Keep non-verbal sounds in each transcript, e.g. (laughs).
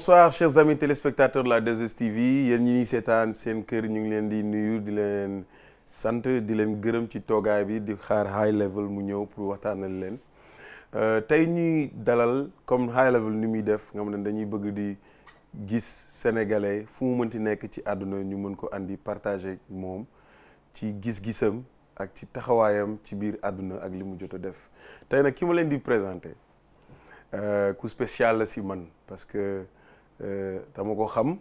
bonsoir chers amis téléspectateurs de la 2 TV. yéen ñi ñuy seetaan seen kër ñu ngi leen di nuyu di leen sant di gërëm ci togaay bi di xaar high level mu ñëw pour waxtaanal leen euh, tay ñuy dalal comme high level ni muy def nga xam dañuy bëgg di gis sénégalais fu mu mënti nekk ci aduna ñu mën ko andi partager mom ci gis-gisam ak ci taxawayam ci biir aduna ak limu mu def tay nag ki ma leen di présenter coup euh, spécial la man parce que Euh, dama ko xam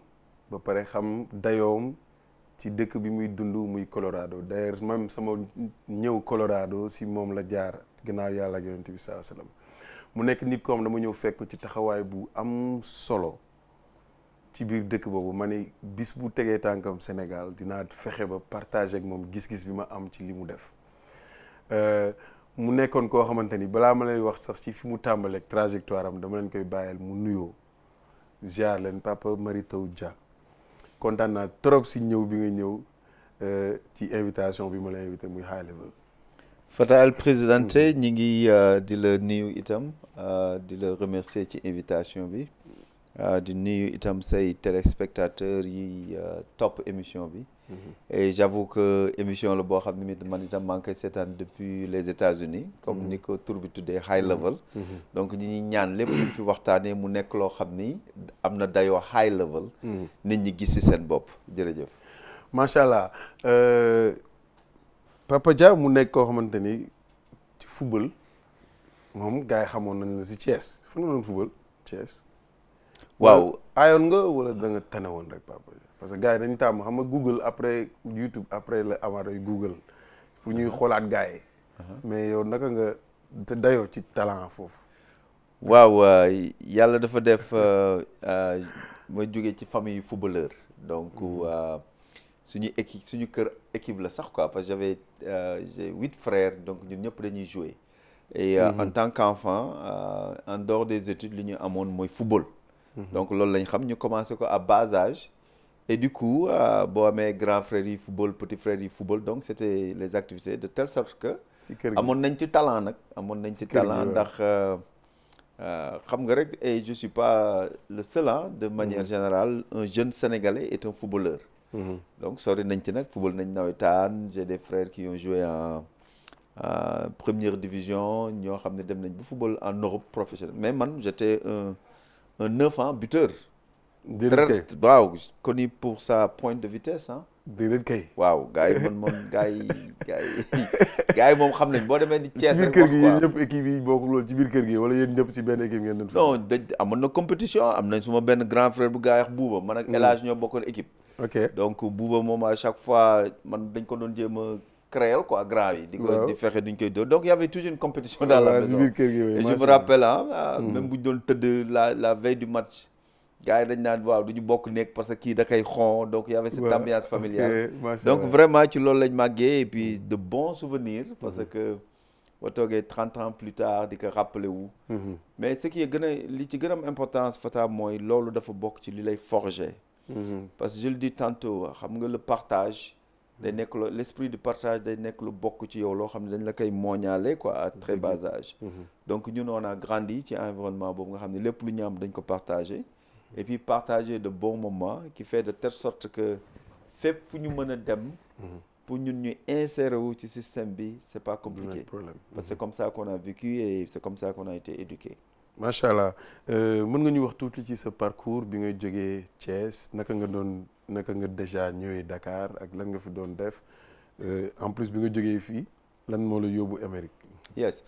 ba pare xam dayoom ci dëkk bi muy dund muy Colorado d'ailleurs même sama ñëw Colorado si moom la jaar gannaaw yàlla ak yonent bi mu nekk nit koom dama ñëw fekk ci taxawaay bu am solo ci biir dëkk boobu ma ne bis bu tegee tànkam Sénégal dinaa fexe ba partager moom gis-gis bi ma am ci li mu def euh, mu nekkoon koo xamante ni balaa ma lay wax sax ci fi mu tàmbaleeg trajectoire am dama leen koy bàyyil mu nuyoo. ziar leen papa Mary Teuw Dia kontaan naa trop si ñëw bi nga ñëw euh, ci invitation bi ma la invité muy high level. Fata al présidente ñi ngi euh, di la nuyu itam euh, di la remercier ci invitation bi di nuyu itam say téléspectateurs yi topp émission bi. Mm-hmm. et j'avoue que émission le depuis les États-Unis comme mm-hmm. Nico ko tout mm-hmm. high level donc ñi que fi euh, mu high level nous. ñi faire Papa Dja, mu football mom gay xamone nañ la ci Thiès nga football waaw wala da nga rek Papa parce que gars gens dañu ont xam Google après YouTube après avoir Google pour ñuy xoolaat gars gens. mais ils naka nga te dayoo ci talent Wow, waaw y dafa def euh, euh, ma jóge ci famille footballeur donc c'est mm-hmm. euh, une équipe la sax parce que j'ai huit frères donc ñun appris dañuy jouer et mm-hmm. en tant qu'enfant en dehors des études nous avons fait du football. Mm-hmm. donc loolu lañ commencé à bas âge. Et du coup, euh, bon, mes grands frères du football, petits frères du football, donc c'était les activités de telle sorte que. à mon ci talent à mon nañ ci talent ndax xam et je suis pas le seul hein, de manière mm-hmm. générale un jeune sénégalais est un footballeur. Mm-hmm. donc sori nañ ci nag football nañ j'ai des frères qui ont joué en. première division, ont avons fait football en Europe professionnelle. Mais moi, j'étais un, un 9 ans hein, buteur déedéet waaw connu pour sa pointe de vitesse hein? déedéet kay. waaw gars yi man moom gars yi gars yi gars yi moom xam nañ boo demee. di Thiès rek biir kër gi yéen ñëpp équipe yi bokkul woon ci biir kër gi wala yéen ñëpp ci benn équipe ngeen doon. non dañ amoon na compétition am nañ suma benn grand frère bu gars yi wax Bouba man ak El mm. ñoo bokkoon équipe. ok donc Bouba moom à chaque fois man dañ ko doon jéem a créer quoi grand yi. di ko di fexe duñ koy do donc y' avait toujours une compétition. dans la maison et je me rappelle hein, ah. Mm. même buñ doon tëdd la la veille du match gars dañ naan waaw du bokk nek parce que ki da kay xon donc y avait cette ambiance familiale donc vraiment ci loolu lañ màggee et puis de bons souvenirs parce que boo toogee trente ans plus tard di ko rappelé wu mhm. mais ce qui est gën li ci gëna am importance Fata moy loolu dafa bokk ci li lay forger mhm. parce que je le dis tantôt xam nga le partage day nek l'esprit du partage day nek lu bokk ci yow lo xam dañ la kay moñalé quoi à très bas âge mhm. donc ñun on a grandi ci environnement boobu nga xam ne lépp lu ñu am dañ ko partagé et puis partager de bons moments qui fait de telle sorte que fait mhm. pour nous mën dem. pour nous nous insérer wu ci système bi c'est pas compliqué. problème parce que c'est mhm. comme ça qu'on a vécu et c'est comme ça qu'on a été éduqué. Masha'Allah. allah euh, mën nga ñu wax ce ci ce parcours bi ngay jógee Thiès naka nga n'a naka nga déjà ñëwee Dakar ak lan nga fi doon def euh, en plus bi nga jógee fii lan moo la yobu Amérique. yes.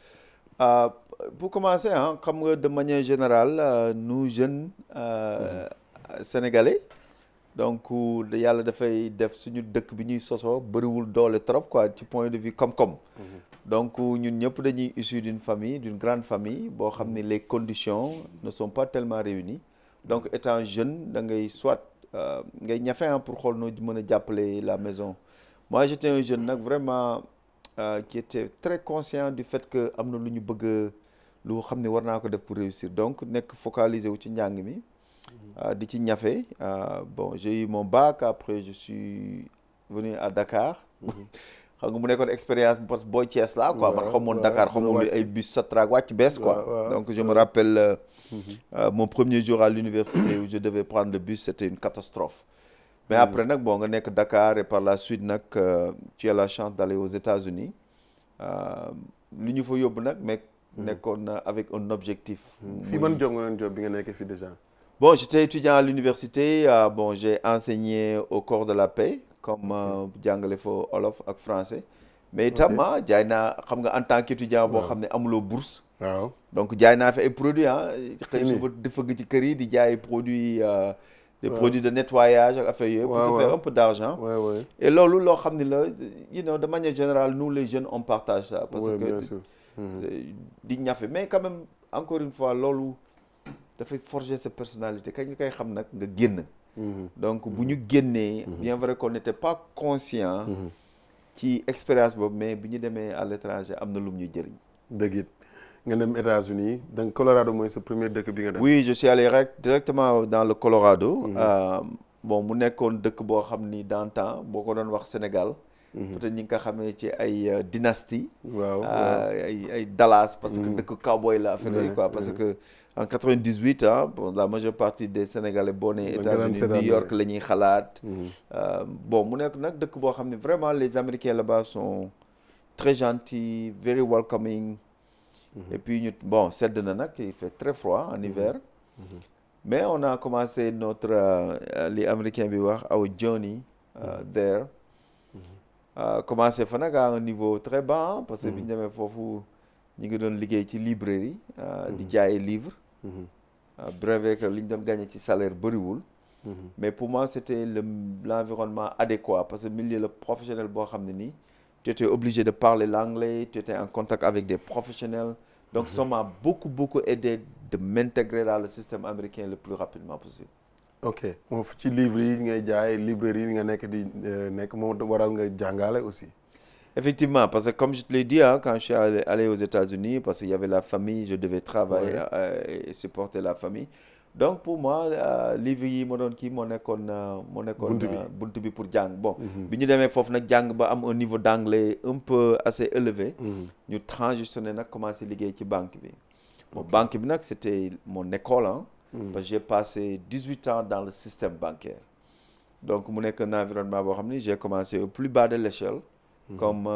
Euh, pour commencer, hein, comme de manière générale, euh, nous jeunes euh, sénégalais, donc il y def suñu dëkk bi ñuy sosoo dans le trop quoi du point de vue comme comme. Mhm. donc ñun sommes dañuy issu d'une famille d'une grande famille mais les conditions ne sont pas tellement réunies donc étant jeune da ngay soit ngay ñafe hein, pour xool noo la maison moi j'étais un jeune vraiment euh, qui était très conscient du fait que amna luñu bëgg lu xamné ne ko def pour réussir donc nek focalisé wu ci njàng mi mm-hmm. euh, di ci ñafé euh, bon j'ai eu mon bac après je suis venu à Dakar mm-hmm. (laughs) xam nga mu nekkoon expérience parce que Thiès la quoi man à Dakar xamoon lu ay bus Sotrac wàcc bees quoi donc je me rappelle euh, mm-hmm. mon premier jour à l'université où je devais prendre le bus c'était une catastrophe mais après nag bon nga Dakar et par la suite euh, tu as la chance d'aller aux États-Unis Euh, ñu fa yóbbu mais mm. avec un objectif. Comment man job job déjà. bon j'étais étudiant à l'université euh, bon j'ai enseigné au corps de la paix comme euh, mm. jàngale fa olof ak français. mais itam ah, jaay xam nga en tant qu'étudiant boo xam amulo bourse. donc j'ai fait des produits Hein. xëy des produits des produits de nettoyage à affaire pour se faire un peu d'argent et loolu loo xam la you know de manière générale nous les jeunes on partage ça. parce que di euh, mhm. mais quand même encore une fois loolu fait forger sa personnalité quand nga koy xam nag nga mhm. donc bu mhm. ñu bien vrai qu'on n'était pas conscient. ci expérience mais bi ñu demee à l'étranger am na lum ñu jëriñ nga dem États-Unis donc Colorado c'est le premier dëkk bi oui je suis allé directement dans le Colorado. Mhm. Euh, bon mu nekkoon dëkk boo xam d'antan. dans temps boo wax Sénégal. Mhm. peut-être que nga xamee ci euh, dynastie wow, euh, ay ay Dallas. parce que mhm. dëkk cowboy la affaire quoi parce que. en 98 hein, bon la majeure partie des sénégalais bonnes et États-Unis New York la ñuy euh, bon mu nekk nag dëkk boo vraiment les américains là-bas sont très gentils very welcoming. Et puis, bon, c'est de Nanak, il fait très froid en hiver. Mais on a commencé notre, euh, les Américains biwak, our Johnny, euh, there. euh, commencé à un niveau très bas, hein, parce que nous avons fait une ngi librairie. Euh, di livres. livre. brevet que gagné ci salaire bëriwul. mais pour moi c'était l'environnement adéquat parce que le milieu professionnel boo comme ne tu étais obligé de parler l'anglais, tu étais en contact avec des professionnels. Donc, mhm. ça m'a beaucoup, beaucoup aidé de m'intégrer dans le système américain le plus rapidement possible. ok Mon tu livre y jaay librairie nga euh, aussi. Effectivement, parce que comme je te l'ai dit, hein, quand je suis allé, aux États-Unis, parce qu'il y avait la famille, je devais travailler euh, et supporter la famille donc pour moi euh, livre yi ma doon kii moo nekkoon euh, moo nekkoon euh, bi pour jang bon mhm. bi ñu demee foofu nag jàng ba am un niveau d'anglais un peu assez élevé mhm. ñu transitionné nak commencé liggéey ci banque bi bon banque bi nak c'était mon école ah parce que j'ai passé 18 ans dans le système bancaire donc mu nekk un environnement bo xamni j'ai commencé au plus bas de l'échelle comme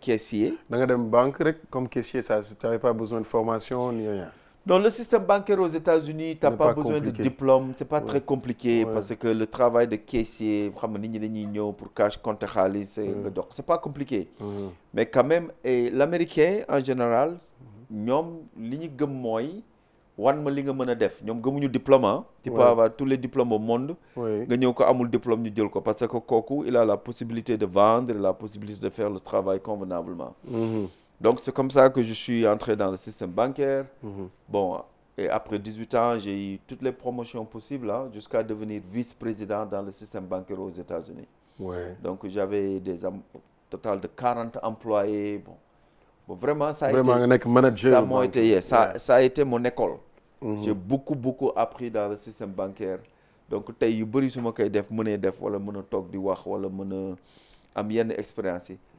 caissier da nga dem banque rek comme caissier ça tu n'avais pas besoin de formation ni rien dans le système bancaire aux États-Unis, tu n'as pas, besoin de diplôme, ce n'est pas très compliqué parce que le travail de caissier, pour cash, compte, ce n'est pas compliqué. Mais quand même, l'Américain en général, mhm. il gëm li nga a def diplôme hein. tu peux avoir tous les diplômes au monde. nga ñëw ko amul diplôme parce que Koku, il a la possibilité de vendre la possibilité de faire le travail convenablement. Mhm. Donc c'est comme ça que je suis entré dans le système bancaire. Mhm. Bon, et après 18 ans, j'ai eu toutes les promotions possibles hein, jusqu'à devenir vice-président dans le système bancaire aux États-Unis. Donc j'avais des total de 40 employés. Bon, vraiment, ça a été, ça, a été mon école. Mhm. J'ai beaucoup, beaucoup appris dans le système bancaire. Donc, tu as eu beaucoup de que tu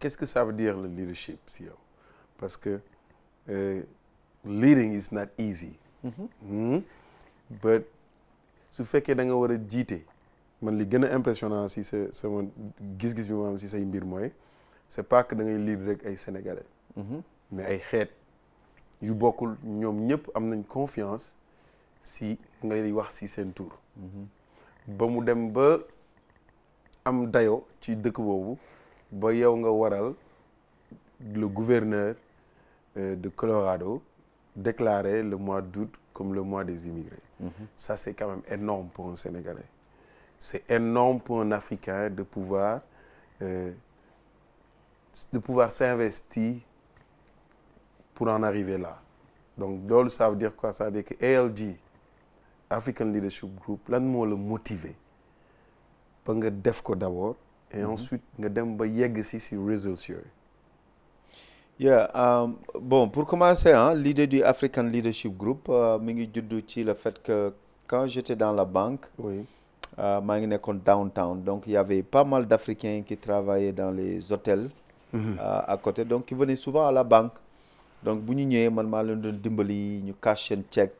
qu'est-ce que ça veut dire le leadership si parce que euh, leading is not easy. Mm-hmm. Hmm? but da nga impressionnant si c'est c'est pas que da ngay lead rek ay sénégalais. Mm-hmm. mais ay confiance si ngay wax si tour mm-hmm. ba mu ba yow waral le gouverneur euh, de Colorado déclarait le mois d'août comme le mois des immigrés. Mhm. Ça, c'est quand même énorme pour un Sénégalais. C'est énorme pour un Africain de pouvoir, euh, pouvoir s'investir pour en arriver là. Donc, ça veut dire quoi Ça veut que ALG, African Leadership Group, là, nous le motiver. Pour que d'abord, et mhm. ensuite nga dem ba yegg si si résultats yeah um, bon pour commencer hein, l'idée du African Leadership Group euh, mi ngi ci le fait que quand j'étais dans la banque. oui euh, maa ngi nekkoon downtown donc il y avait pas mal d'Africains qui travaillaient dans les hôtels. Mhm. Euh, à côté donc qui venaient souvent à la banque donc bu ñu ñëwee man maa leen doon dimbali ñu cash and check.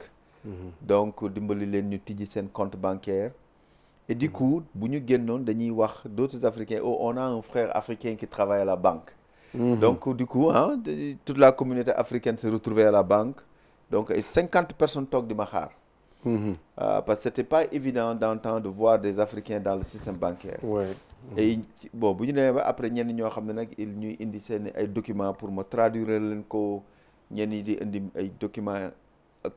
Mhm. donc dimbali leen ñu tijji seen compte bancaire et du coup d'autres africains oh, on a un frère africain qui travaille à la banque. Mhm. donc du coup hein, toute la communauté africaine s'est retrouvée à la banque donc 50 personnes toquent de ma mhm. euh, parce que c'était pas évident d'entendre de voir des Africains dans le système bancaire. et mhm. après il documents pour me traduire documents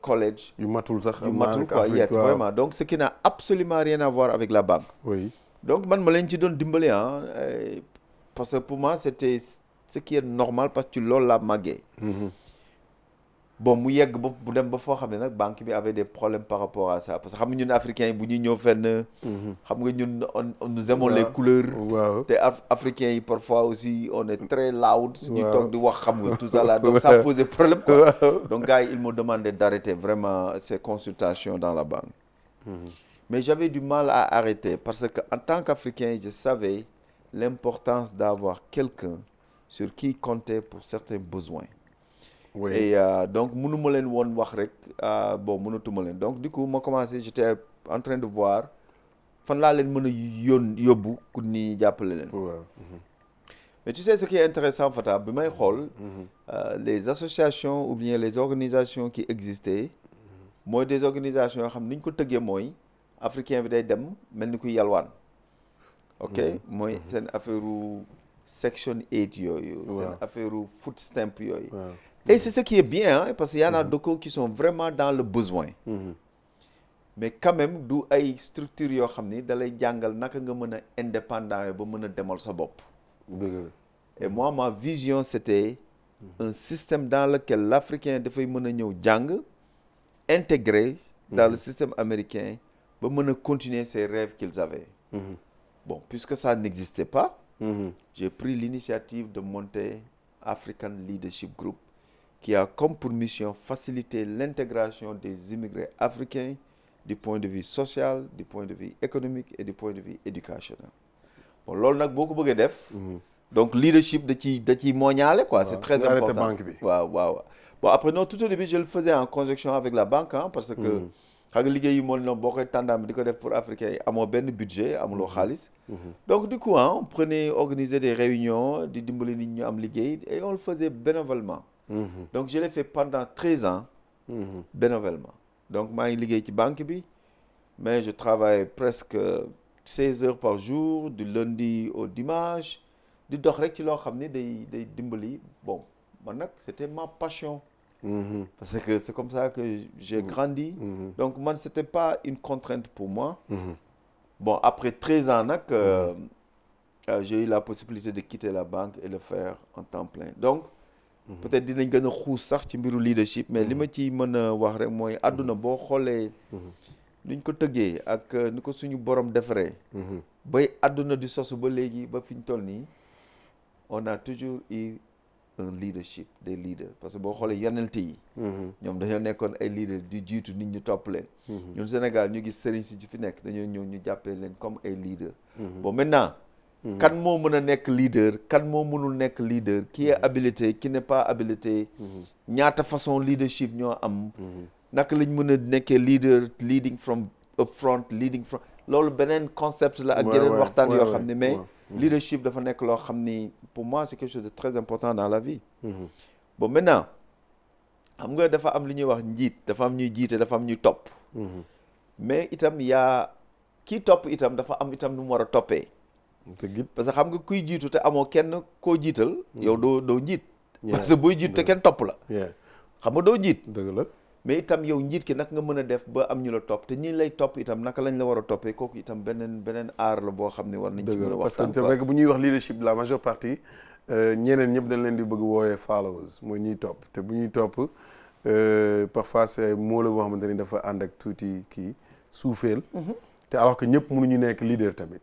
college. You vraiment donc ce qui n'a absolument rien à voir avec la banque. oui donc man hein, euh, parce que pour moi c'était ce qui est normal parce que l'as là -hmm bon mu yegg a bu dem ba foo avait des problèmes par rapport à ça parce que nous, sommes africains bu nous aimons les couleurs. les africains parfois aussi on est très loud. toog di wax xam tout donc ça pose problème donc gars il demandé d'arrêter vraiment ces consultations dans la banque. Mhm. mais j'avais du mal à arrêter parce qu'en tant qu'Africain je savais l'importance d'avoir quelqu'un sur qui compter pour certains besoins oui et euh, donc mënu ma leen woon wax rek euh, bon mënatuma leen donc du coup moi commencé j'étais en train de voir fan là leen mën a yón yóbbu ku ni mais tu sais ce qui est intéressant Fata bi may mhm. euh, les associations ou bien les organisations qui existaient. moi des organisations yoo xam ni ko tëggee mooy africain bi day dem mel ni kuy yalwaan. ok mhm. mooy mhm. seen affaire section 8 c'est seen affaire food stamp yooyu. Et c'est ce qui est bien, hein, parce qu'il y en a mhm. d'autres qui sont vraiment dans le besoin. Mhm. mais quand même d'où ay structure yo xamni, da lay naka nga indépendant ba et moi ma vision c'était mhm. un système dans lequel l'Africain da fay a ñëw intégré. dans le système américain pour continuer ses rêves qu'ils avaient. bon puisque ça n'existait pas. j'ai pris l'initiative de monter African Leadership Group qui a comme pour mission faciliter l'intégration des immigrés africains du point de vue social, du point de vue économique et du point de vue éducationnel. Bon, loolu nak beaucoup ko beaucoup def. Mhm. donc leadership de ci da ci moñalé quoi. c'est très important bon après non tout au début je le faisais en conjonction avec la banque hein parce que. quand mhm. liguey yi koy def pour africain amo budget mhm. donc du coup hein, on prenait organiser des réunions di dimbali nit ñu am et on le faisait bénévolement. Mhm. Donc, je l'ai fait pendant 13 ans, mhm. bénévolement. Donc, je suis à la banque, mais je travaille presque 16 heures par jour, du lundi au dimanche. Du dorek, tu des dimbali. Bon, c'était ma passion. Mhm. Parce que c'est comme ça que j'ai grandi. Donc, moi, ce n'était pas une contrainte pour moi. Bon, après 13 ans, euh, euh, j'ai eu la possibilité de quitter la banque et le faire en temps plein. Donc, Mhm. peut-être dinañ gën a xuus sax ci mbiru leadership mais li mhm. ma ci mën a wax rek mooy àdduna mhm. boo xoolee nuñ ko tëggee ak euh, ni ko suñu borom defaree bay àdduna di sosu ba léegi ba fi ñu toll nii on a toujours eu un leadership day leaders parce que boo xoolee yonent yi ñoom dañoo nekkoon ay leaders di jiitu nit ñu topp leen ñun Sénégal ñu gis sëriñ si ci fi nekk dañoo ñëw ñu jàppee leen comme ay leaders bon maintenant Mm-hmm. kan moo mën a leader kan moo mënul nekk leader qui est mm-hmm. habilité qui n'est pas habilité mm-hmm. ñaata façon leadership ñoo am naka lañ mën a leader leading from up front leading from loolu benen concept la ak yeneen waxtaan yoo xam ne mais leadership dafa nekk lo xam pour moi c'est quelque chose de très important dans la vie bon maintenant am nga dafa am lu wax njit, dafa am ñuy jité, dafa am ñuy topp mais itam ya kii top itam dafa am itam nu wara topé. parce que xam nga kuy jiitu te amoo kenn koo jiital. Hmm. yow doo doo njiit. parce que booy jiit te kenn topp la. xam nga doo njiit. dëgg la mais itam yow njiit ki naka nga mën a def ba am ñu la topp te ñi lay topp itam naka lañ la war a toppee kooku itam beneen beneen aar la boo xam ne war nañ ci mën a waxtaan parce que rek bu ñuy wax leadership la majeure partie euh, ñeneen ñëpp dañ leen di bëgg wooyee followers mooy ñuy topp te bu ñuy topp euh, parfois c'est moo boo xamante ni dafa ànd ak tuuti kii suufeel mm-hmm. te alors que ñëpp ñu nekk leader tamit.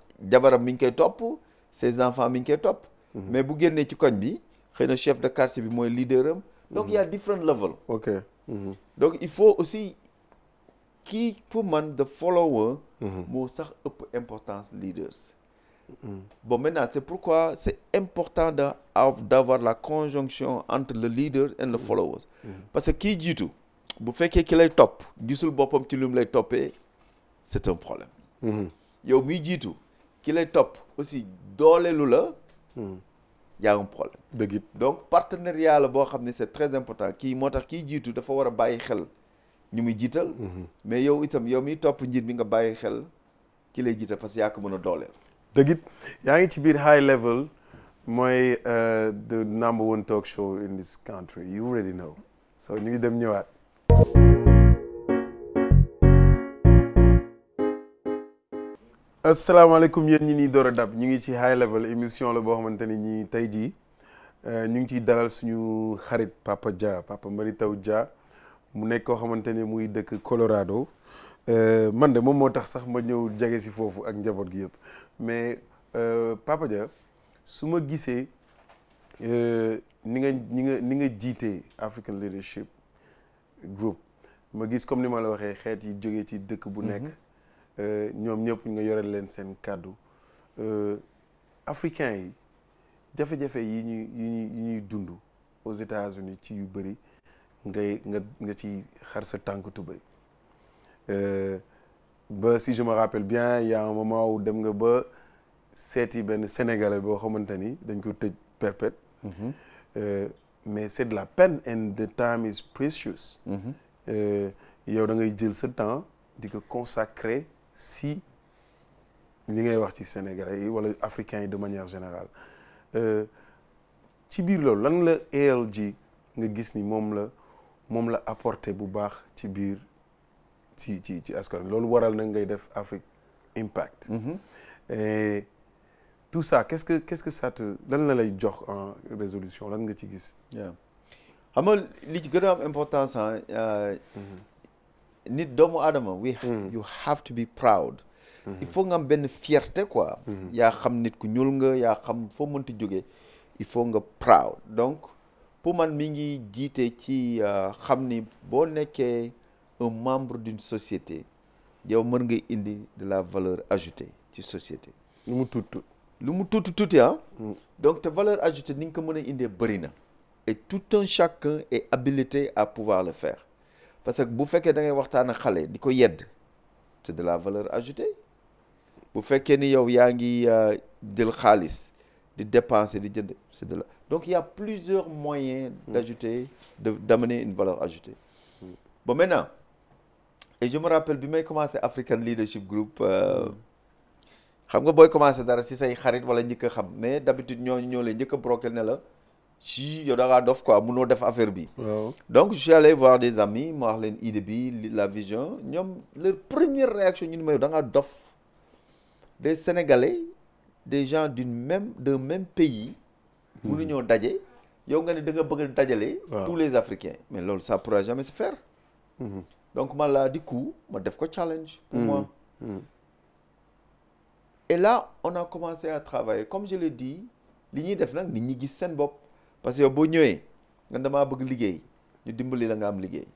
jabaram mi ngi koy top, ses enfants mi ngi koy topp mhm. mais bu génnee ci koñ bi xeyna chef de quartier bi moy leader donc mhm. il y a different level ok mhm. donc il faut aussi qui pour man the follower mo sax ëpp importance leaders bon maintenant c'est pourquoi c'est important d'avoir la conjonction entre le leader et le followers parce que qui jiitu bu fekkee ki lay top, gisul boppam ci lu mu lay topé, c'est un problème yow miy jiitu ki lay topp aussi dooleelu la y a un problème dëgg donc partenariat la boo xam ne c'est très important kii moo tax kii jiitu dafa war a bàyyi xel ñu muy jiital hmm. mais yow itam yow miy topp njiit bi nga bàyyi xel ki lay jiital parce que yaa ko mën a dooleel dëgg yaa ngi ci biir high level mooy euh, the number one talk show in this country you already know so ñu ngi dem ñëwaat asalaamaaleykum yéen ñi nii door a ñu ngi ci high level émission la boo xamante ni ñi tey jii euh, ñu ngi ciy dalal suñu xarit Papa Dia Papa Mary Teuw jaa mu nekk koo xamante ni muy dëkk Colorado euh, man de moom moo tax sax ma ñëw jege si foofu ak njaboot gi yëpp mais euh, Papa Dia su ma gisee ni nga ni nga ni nga jiitee African Leadership Group ma gis comme ni ma la waxee xeet yi jóge ci dëkk bu mhm. nekk ñoom ñëpp nga yore leen seen euh, africain yi jafe-jafe yi ñuy ñuy aux États-Unis ci yu bari ngay nga nga ci xar sa tànk euh ba si je me rappelle bien il y a un moment où dem nga ba seeti ben sénégalais bo xamante dañ ko tëj perpète. Mhm. Euh, mais c'est de la peine and the time is precious. Mhm. Euh, yow da ngay jël sa temps di ko consacrer si li ngay wax ci sénégalais wala africains de manière générale euh ci biir loolu lan la ALG nga gis ni mom la mom la apporter bu baax ci biir ci ci ci askan loolu waral na ngay def Afrique Impact. Mm-hmm. et tout ça qu'est-ce que qu'est-ce que ça te lan la lay jox en résolution lan nga ci gis. waaw xam li ci gën am importance ah nit doomu aadama we hmm. you have to be proud hmm. il faut nga am benn fierté quoi hmm. yaa xam nit ku ñuul nga yaa xam foo mënti jóge il faut nga proud donc pour man mi ngi jiite ci euh, xam ni boo nekkee un membre d'une société yow mën nga indi de la valeur ajoutée ci société lu mu tuut tuut lu mu tuuti tuuti ah donc te valeur ajoutée ni nga ko mën a indee bëri na et tout un chacun est habilité à pouvoir le faire parce que bu fekkee da ngay waxtaan ak xale di ko yedd c'est de la valeur ajoutée bu fekkee ni yow yaa ngi euh, jël xaalis di dépenser di jënd c'est de la donc il y a plusieurs moyens hmm. d'ajouter de d'amener une valeur ajoutée hmm. bon maintenant et je me rappelle bi may commencé African Leadership Group euh, hmm. xam nga booy commencé dara ci say xarit wala njëkk xam mais d'habitude ñooñu ñoo lay njëkk a broquel ne la si on a des dof quoi munoo def affaire bi. donc je suis allé voir des amis Marlène Idebi, la vision ñoom leur première réaction ñu ne ma yow des sénégalais des gens d'une même d'un même pays. Hmm. mënuñoo daje yow nga ne da nga bëgg a tous les africains mais loolu ça pourra jamais se faire. Hmm. donc man laa di coup ma def ko challenge. pour hmm. moi. et là on a commencé à travailler comme je l'ai dit li ñuy def nag nit ñi gis parce que boo ñëwee nga damaa bëgg liggéey ñu dimbali la nga am liggéey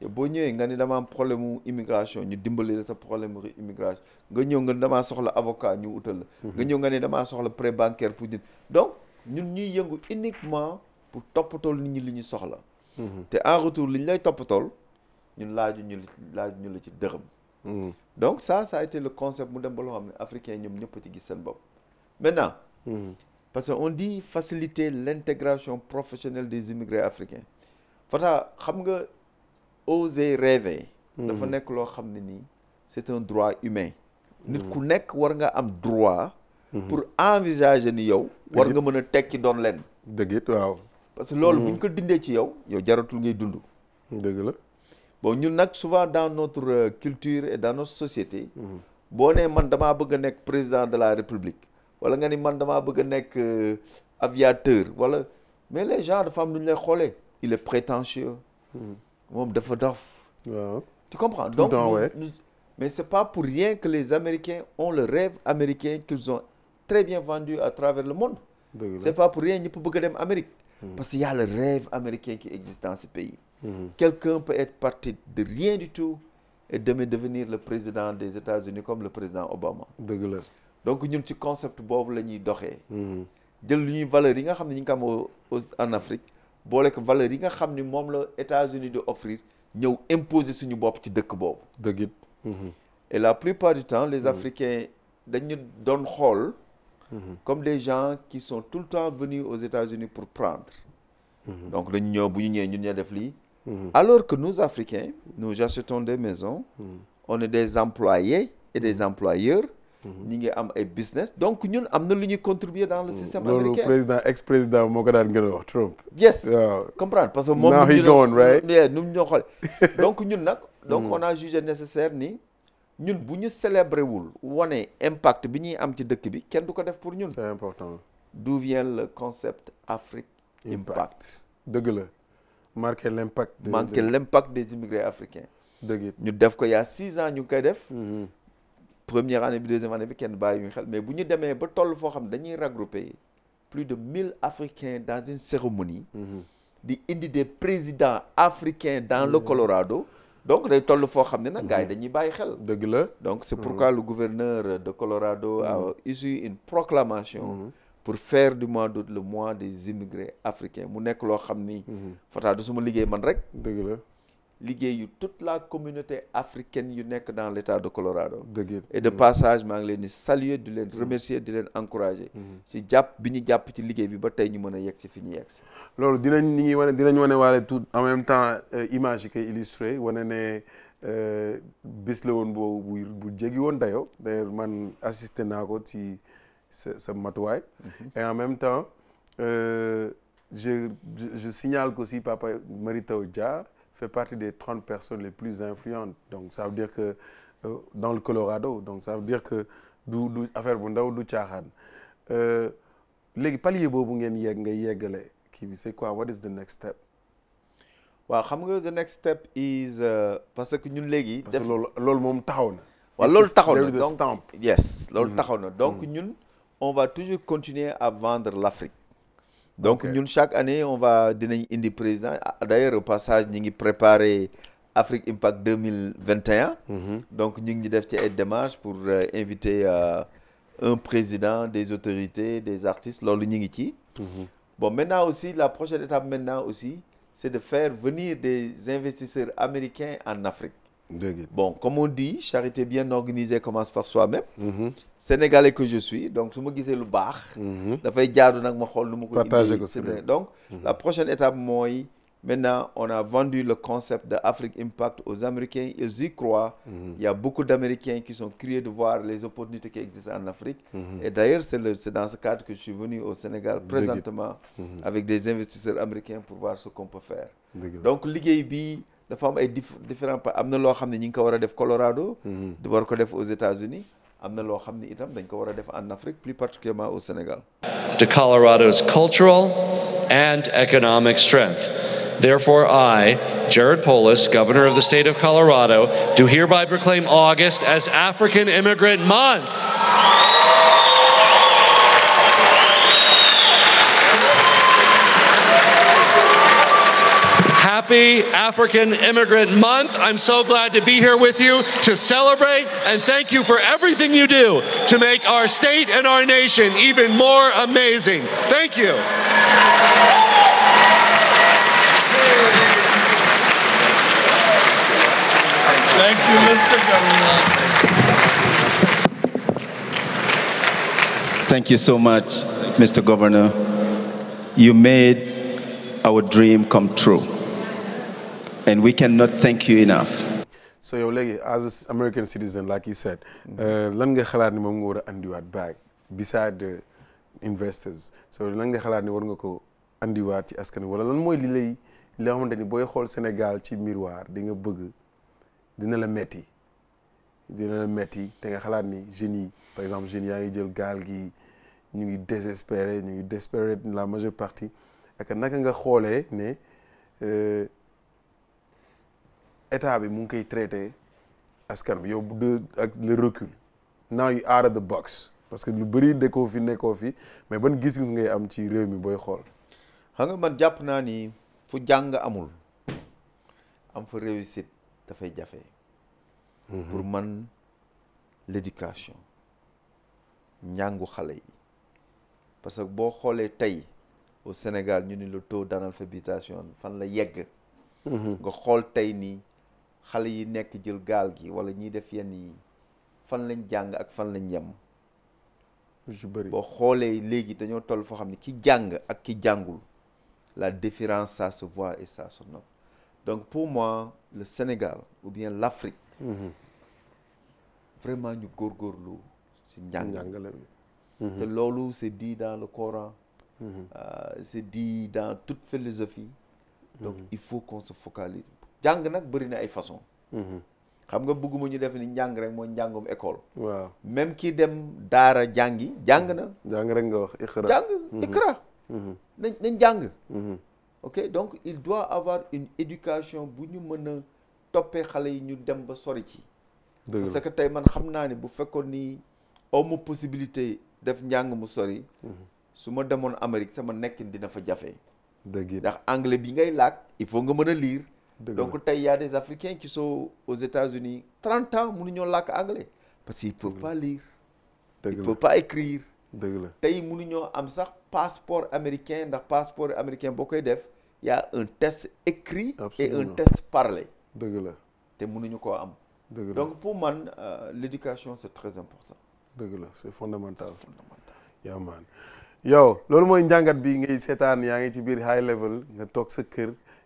yow boo ñëwee nga ni dama am problème mu immigration ñu dimbali la sa problème mu immigration nga ñëw nga damaa soxla avocat ñu utal la mhm. nga ñëw nga ni damaa soxla prêt bancaire pour jën donc ñun ñuy yëngu uniquement pour toppatool nit ñi li ñu soxla mhm. te en retour li ñu lay toppatool ñun laaju ñu laaju ñu la ci dërëm mhm. donc ça ça a été le concept mu dem ba loo xam ne africain ñoom ñëpp ci gis seen bopp maintenant Parce qu'on dit faciliter l'intégration professionnelle des immigrés africains. Fata, xam nga oser rêver. dafa hmm. c'est un droit humain. Nous ku hmm. nek war droit. Hmm. pour envisager ni yow. war nga tekki parce que ce qui est ko dindé ci yow yow jaratul ngay dund. dëgg la bon ñun souvent dans notre euh, culture et dans notre société. si on man dama bëgg président de la république. Eh, wala nga ni man de aviateur mais les gens de femmes nous les lay il est prétentieux moom hmm. dafa dof tu comprends donc mais c'est pas pour rien que les américains ont le rêve américain qu'ils ont très bien vendu à travers le monde c'est pas pour rien ñëpp bëgg dem Amérique hmm. parce qu'il y a le rêve américain qui existe dans ce pays hmm. quelqu'un peut être parti de rien du tout et demain devenir le président des États-Unis comme le président Obama Dégueulasse donc ñun ci concept boobu la ñuy doxee. Hmm. jël lu ñuy valeur yi nga xam ñu en Afrique boole ko valeur yi nga xam ni moom la États-Unis di offrir ñëw imposer suñu bopp ci dëkk boobu. dëgg it. Hmm. et la plupart du temps les hmm. Africains dañu doon xool. comme des gens qui sont tout le temps venus aux États-Unis pour prendre. donc dañu ñëw bu ñu ñëwee ñun ñoo alors que nous Africains nous achetons des maisons. on est des employés et des employeurs. Mhm. ñi ngi am business donc ñun am contribué dans le mhm. système américain Le président ex président moo ko daan Trump yes comprendre parce que moom now he gone right nu nous nous nous. donc nous, nag donc mhm. on a jugé nécessaire ni nous, bu ñu célébrer wul wane impact bi ñuy am ci dëkk bi pour nous? c'est important d'où vient le concept Afrique impact dëgg la marquer l'impact marquer l'impact des immigrés africains dëgg Nous def ko il y a six ans ñu koy def première année deuxième année bi kenn bàyyiwuñu mais bu on a ba toll foo xam ne dañuy regrouper plus de 1000 africains dans une cérémonie. Mhm. di indi des présidents africains dans le mhm. Colorado. donc day toll foo xam ne nag gars yi mhm. dañuy bàyyi le donc c'est pourquoi le gouverneur de Colorado a issu une proclamation. pour faire du mois d'août le mois des immigrés africains mu nekk loo xam ni. Fata du suma liggéey man rek liggéeyu toute la communauté africaine yu nekk dans l'état de Colorado et de passage maa ngi leen di saluer di leen remercier di leen encourager mhm. si jàpp bi ñu jàpp ci liggéey bi ba tey ñu mën a yegg si fi ñu yegg si loolu dinañ ni ngi wane dinañ wane waale tout en même temps euh, image yi koy illustré wane ne euh, bis la woon boobu bu jegi woon dayoo d'ailleurs man assisté naa ko ci sa sa matuwaay mhm. et en même temps euh, je je signale aussi papa Mary Dia fait partie des 30 personnes les plus influentes. Donc, ça veut dire que euh, dans le Colorado, donc ça veut dire que du affaire bu ndaw du caaxaan euh, les palier boobu et yegg nga yeggale kii c'est quoi what is the next step. waaw xam the next step is euh, parce que ñun léegi. parce que loolu loolu moom taxaw na. waaw mm-hmm. taxaw na donc yes loolu taxaw na donc ñun on va toujours continuer à vendre l'Afrique donc chaque année on va donner des président ah, d'ailleurs au passage nous avons préparé Afrique Impact 2021 mhm. donc nous devons fait ci démarches pour euh, inviter euh, un président des autorités des artistes lors mhm. bon maintenant aussi la prochaine étape maintenant aussi c'est de faire venir des investisseurs américains en Afrique Bon, comme on dit, charité bien organisée commence par soi-même. Mhm. Sénégalais que je suis, donc si je suis le bar, je vais nak ma xol mhm. Donc mhm. la prochaine étape moi, maintenant on a vendu le concept de Impact aux Américains, ils y croient. Il y a beaucoup d'Américains qui sont curieux de voir les opportunités qui existent en Afrique. Et d'ailleurs, c'est dans ce cadre que je suis venu au Sénégal présentement avec des investisseurs américains pour voir ce qu'on peut faire. Donc l'IGB dafa am ay différents am na loo xam ne ngi ko war a def Colorado. Mhm. di war ko def aux États-Unis am na loo xam ne itam dañ ko war a def en Afrique plus particulièrement au Sénégal. To Colorado's cultural and economic strength. Therefore, I, Jared Polis, governor of the state of Colorado, do hereby proclaim August as African Immigrant Month. Happy African Immigrant Month. I'm so glad to be here with you to celebrate and thank you for everything you do to make our state and our nation even more amazing. Thank you. Thank you, Mr. Governor. Thank you so much, Mr. Governor. You made our dream come true. And we cannot thank you enough. so yow léegi as an American citizen like you said uh, lan nga xalaat ni moom nga andiwaat back beside the investors so lan nga xalaat ni war nga ko andiwaat ci askan wala lan mooy li lay li nga xamante ni booy xool Sénégal ci miroir dinge nga bëgg dina la meti dina la meti te nga xalaat ni jeunes yi par exemple jeunes yaa ngi jël gaal gi ñu ngi désespéré ñu ngi désespéré la majeure partie ak naka nga xoolee ne euh, état bi mu ngi koy traité askan bi yow de ak le recul now you out of the box parce que lu bari nekkoo fi nekkoo fi mais ban gis-gis ngay am ci réew mi booy xool. xam nga man jàpp naa ni fu jàng amul am fa réussite dafay jafe. Mhm. pour man l'éducation njàngu xale yi parce que boo xoolee tey au Sénégal ñu ni le taux d'analphabétisation fan la yegg. Mhm. nga xool tey nii xale yi nek jël gal gi wala ñi def yenn yi fan lañ jàng ak fan lañ yem. ju bëri boo xoolee léegi dañoo toll fo xamni ki jàng ak ki jàngul la différence ça se voit et ça se note donc pour moi le Sénégal ou bien l'Afrique. Mm -hmm. vraiment ñu gor góorgóorlu ci njàngale mhm. Mhm. te lolu c'est dit dans le Coran. Mm -hmm. euh, c'est dit dans toute philosophie. Mhm. donc mm -hmm. il faut qu'on se focalise jang nak bari na ay façon mhm. xam nga bëgguma ñu def ni jang rek moy jangum école même ki dem dara jangi jang na mhm. jang rek nga wax ikra jàng mhm. iqra nañ nañ ok donc il doit avoir une éducation bu ñu mëna topé xalé yi ñu dem ba sori ci parce que tay man xam na ni bu fekkoon ni possibilité def jang mu sori Suma demone demoon sama nekkin dina fa jafe dëgg ndax anglais bi ngay il faut nga mëna lire donc il y a des africains qui sont aux États-Unis 30 ans mënuñoo làkk anglais parce qu'ils ne peuvent pas lire ils peuvent pas écrire ils la tey am passeport américain le passeport américain il il y a un test écrit et un test parlé am donc pour moi, euh, l'éducation c'est très important c'est fondamental c'est fondamental yaa maan yow loolu mooy njàngat bi ngay seetaan de ngi ci biir high level nga toog sa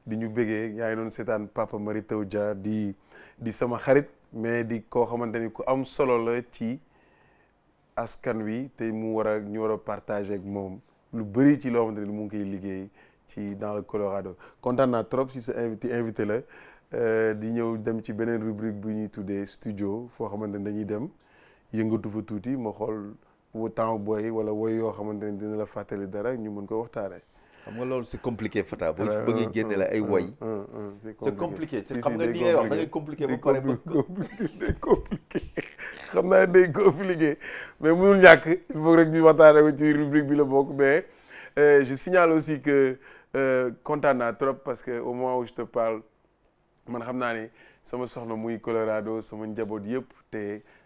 di ñu béggee ñaa ngi doon seetaan papa Mary Teuw Dia di di sama xarit mais di koo xamante ni ku am solo la ci askan wi te mu war a ñu war a partager moom lu bëri ci loo xamante ni mu ngi koy liggéey ci dans le Colorado kontaan naa trop si sa invité invité la euh, di ñëw dem ci beneen rubrique bu ñuy tuddee studio foo xamante ni dañuy dem yëngatu fa tuuti ma xool temps boy wala woy yoo xamante ni dina la fàttali dara ñu mën ko waxtaanee. xam nga loolu c'est compliqué Fata boo ci bëggee génne la ay way c'est compliqué c'est xam nga li ngay wax da ngay compliqué ba pare day (laughs) compliqué xam naa day compliqué mais mënul ñàkk il faut rek ñu waxtaane ko ci rubrique bi la bokk mais euh, je signale aussi que euh, kontaan naa trop parce que au moment où je te parle man xam naa ne sama soxna muy Colorado sama njaboot yëpp te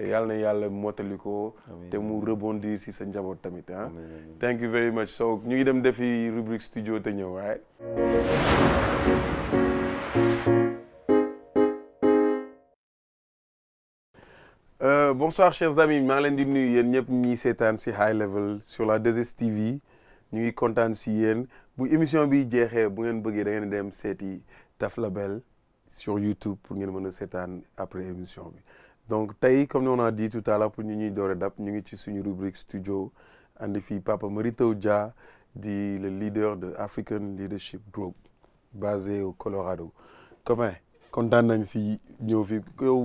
yàlla na yàlla mottali te mu rebondir si sa njaboot tamit hein. thank you very much so ñu ngi dem defi rubrique studio te ñew right Euh, bonsoir chers amis maa ngi leen di nuyu yéen ñëpp ñi high level sur la 2STV ñu ngi content si yéen bu émission bi jeexee bu ngeen bëggee da ngeen dem seeti Taf Label sur YouTube pour ngeen mën a après émission bi donc comme on a dit tout à l'heure pour nous nous sommes nous ñu rubrique studio Et puis, Papa Marito Dja, le leader de African Leadership Group basé au Colorado Comment? kontaan nañ si ñëw fi yow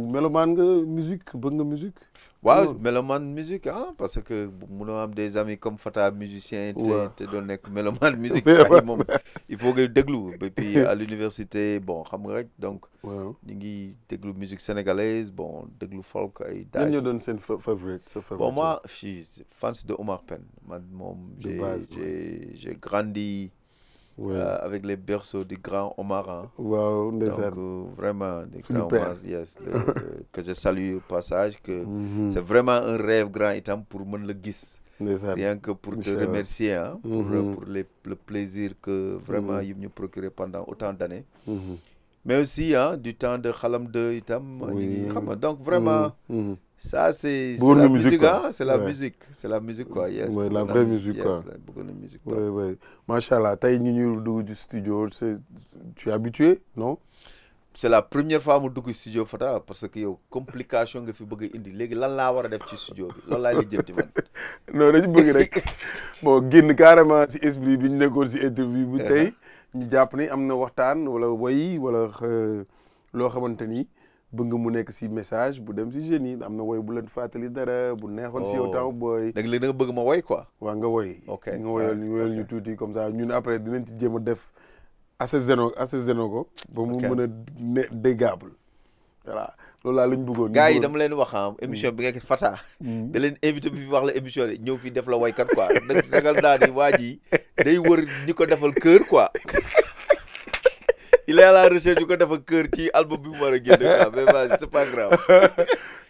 musique bëgg musique waaw méloman musique ah parce que munoo am des amis comme Fata musicien te te une nekk (laughs) musique il faut que déglu et puis (laughs) à l'université bon xam nga rek donc ñu ngi musique sénégalaise bon déglu folk et daas ñoo donne ton favorite Pour moi je suis fan de Omar Penn. j'ai j'ai grandi euh, avec les berceaux du euh, grand Omar. Donc, vraiment, grands que je salue au passage, que mhm. c'est vraiment un rêve grand étant pour moi le guise. Rien que pour te remercier hein, pour, mhm. le plaisir que vraiment mhm. il m'a procuré pendant autant d'années. Mais aussi hein, du temps de Khalam 2 Itam. Donc vraiment, ça, c'est la musique, hein? c'est la ouais. musique, c'est la musique quoi. Yes, ouais, la vraie musique quoi. Yes, beaucoup de musique. Oui, oui. Machallah, tu as du studio, tu es habitué, non C'est la première fois que je suis au studio Fata parce que yo complication que fi bëgg indi légui lan la wara def ci studio bi là la li jënti man (laughs) non dañu bëgg rek bon génn carrément ci esprit bi ñu nekkoon ci interview bu uh-huh. tey ñu jàpp ni am na waxtaan wala way wala euh, loo xamante bëgg nga mu nekk si message bu dem si jeunes yi am na woy bu leen fàttali dara bu neexoon si yow oh. temps booy léegi léegi da bëgg ma woy quoi waa nga woy ok nga woyal ñu woyal ñu tuuti comme ça ñun après dinañ ci jéem a def assaisonné assaisonné ko ba mu mën a ne déggable loolu laa lañ bëggoon gars yi dama leen wax ah hmm. émission bi nga fata hmm. da leen invité bi fi wax la émission de ñëw fii def la woy kat da dagal naa ni waa ji day wër ñi ko defal kër quoi (laughs) il est à la recherche du album bi mais vas c'est pas grave.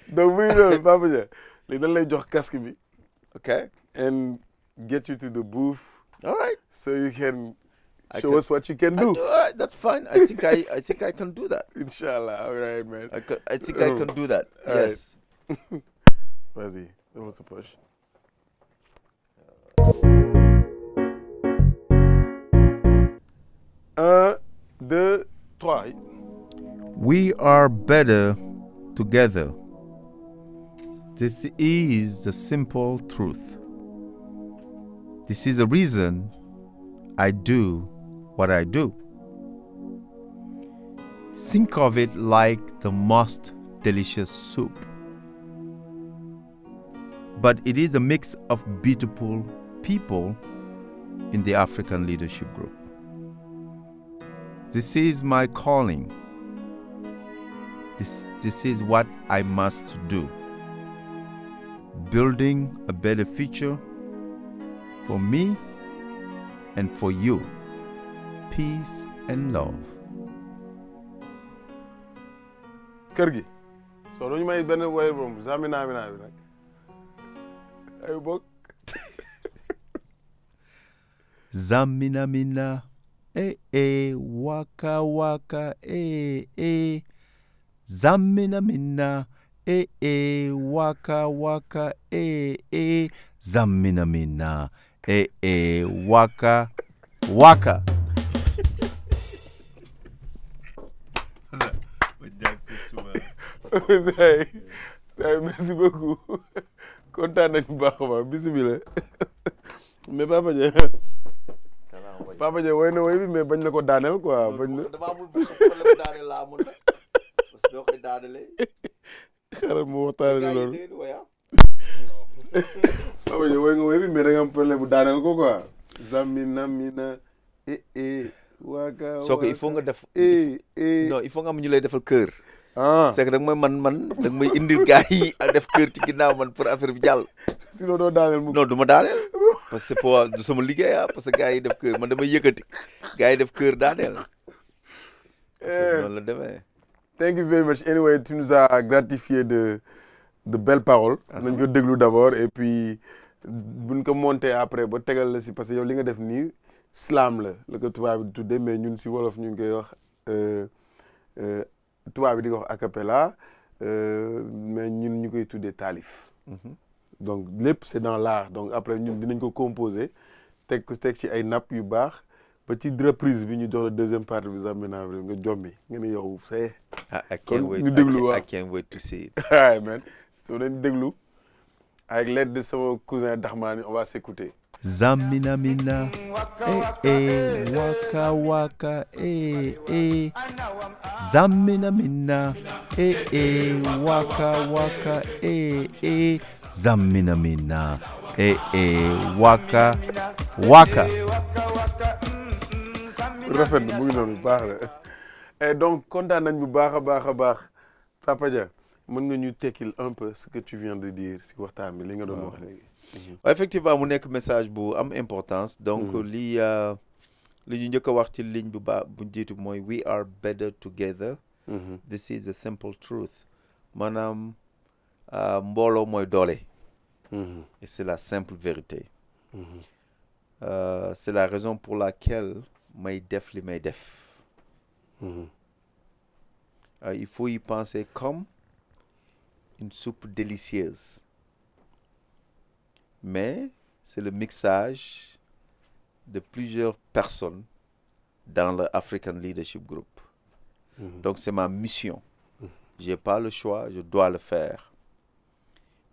donc muy dañ lay jox casque bi. ok and get you to the booth. all right so you can. I show can, us what you can do. that's fine. I think I, I think I can do that. (laughs) Inshallah. All right, man. I, I think I can do that. (laughs) All yes. Right. Where's he? He to push. Uh deux, trois. We are better together. This is the simple truth. This is the reason I do what I do. Think of it like the most delicious soup. But it is a mix of beautiful people in the African Leadership Group. This is my calling. This, this is what I must do. Building a better future for me and for you. Peace and love. Kergi, so don't you mind woy boom sami naa mi naa bi nag ay bokk (laughs) zamina mina ee waka waka e eh, e zamina mina e waka waka e e zamina mina e waka waka say (laughs) say merci beaucoup kontaan nañu bu baax a bisimilah (laughs) mais papa Dia Papa Diop woy na woy bi bañ na ko daaneel quoi. bañ na damaa daaneel laa amul nag parce que doo koy daanelee. (laughs) xaaral ah. mu waxtaanee loolu. nga daaneel ko quoi. E, e, soo ko il faut nga def. eh eh il faut nga am ñu lay defal kër. ah c'est que man man da nga may indil a (laughs) def kër ci ginnaaw man pour affaire bi jàll. sinon doo daaneel mu. parce que c'est pas hein, parce que gars yi def man gars yi def eh. thank you very much anyway tu nous as gratifié de de belles paroles. Ah nañ déglu d'abord et puis buñ ko après ba tégal parce que yow li nga def slam la que tu bi mais ñun wolof euh, euh, bi di euh, mais ñun donc c'est dans l'art donc après nous dinañ composer tek ko ci ay reprise bi ñu la deuxième partie Zamina nga to l'aide de son cousin on va s'écouter. Zamina eh, eh waka waka eh eh eh, eh waka waka eh. eh. Zamina Mina, eh eh, Waka Waka. rafet na mu ngi noonu bu baax la et eh, donc kontaan nañ bu baax a baax Papa Dia mën nga ñu tekkil un peu ce que tu viens de dire si waxtaan bi li nga doon wax léegi. effectivement mu nekk message bu am importance. donc hmm. li euh, li ñu njëkk a wax ci ligne bu ba bu jiitu mooy we are better together. Hmm. this is a simple truth maanaam. Euh, dolé, mhm. et c'est la simple vérité. Mhm. Euh, c'est la raison pour laquelle may def mhm. euh, il faut y penser comme une soupe délicieuse. Mais c'est le mixage de plusieurs personnes dans le African Leadership Group. Donc c'est ma mission. Je n'ai pas le choix, je dois le faire.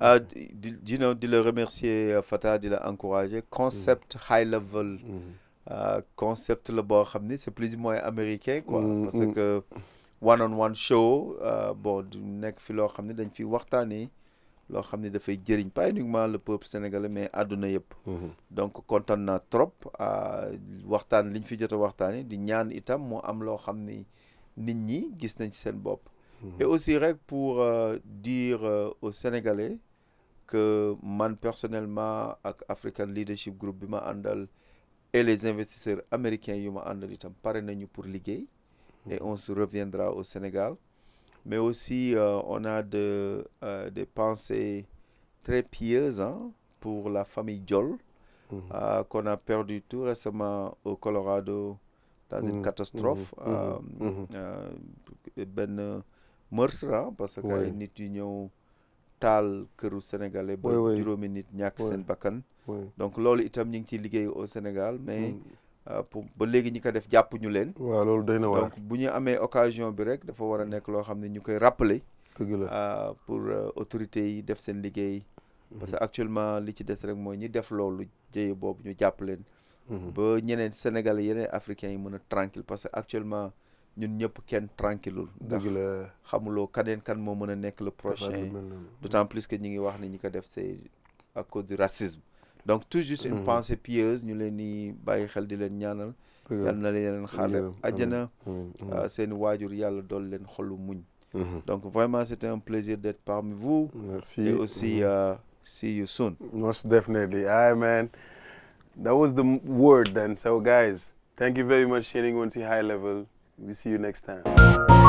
Uh, di di di la remercier uh, Fata di la encourager concept mm. high level. Mm. Uh, concept le bon xam c'est plus ou moins américain quoi. Mm. parce mm. que one on one show euh, bon du nekk fi loo xam ne dañ fi waxtaanee loo xam ne dafay pas uniquement le peuple sénégalais mais àdduna yëpp. Mm -hmm. donc on a trop waxtaan li de fi jot a di ñaan itam moo am loo xam ni nit ñi gis nañ ci seen Mhm. Et aussi, pour euh, dire euh, aux Sénégalais que moi, personnellement, avec African Leadership Group, Andal, et les investisseurs américains, Yuma Andal, parrainent pour liguer. Et mhm. on se reviendra au Sénégal. Mais aussi, euh, on a de, des pensées très pieuses hein, pour la famille Jol. Mhm. qu'on a perdu tout récemment au Colorado dans une catastrophe. ben meurtre hein, parce que ay nit yu ñëw taal këru sénégalais ba juróomi nit ñàkk sen bakkan donc lolu itam ñing ci ciy liggéey au Sénégal mais mm. euh, pour ba légui ñi ko def jàpp ñu len wa loolu doy na waar donc bu ñu amé occasion bi rek dafa wara nek lo xamni ñukay rappeler ñu koy rappeler euh, pour euh, autorité yi def sen liggéey mm-hmm. parce que actuellement li ci dess rek moy ñi def lolu jey boobu ñu jàpp leen mm-hmm. ba ñeneen sénégalais yeneen africains yi mën tranquille parce que actuellement ñun ñëpp kenn tranquillul ndax xamuloo kaneen kan moo mën a nekk le prochain d'autant plus que ñi ngi wax ne ñi ko def c'est à cause du racisme donc tout juste une mm. pensée pieuse ñu leen di bàyyi xel di leen ñaanal yal na leen aj na ah, seen waajur yàlla dool leen xolu muñ mm-hmm. donc vraiment c'était un plaisir d'être parmi vous merci et aussi mm-hmm. euh, si you soon most definitely aye man that was the word then so guys thank you very much yéen a ngi si high level We see you next time.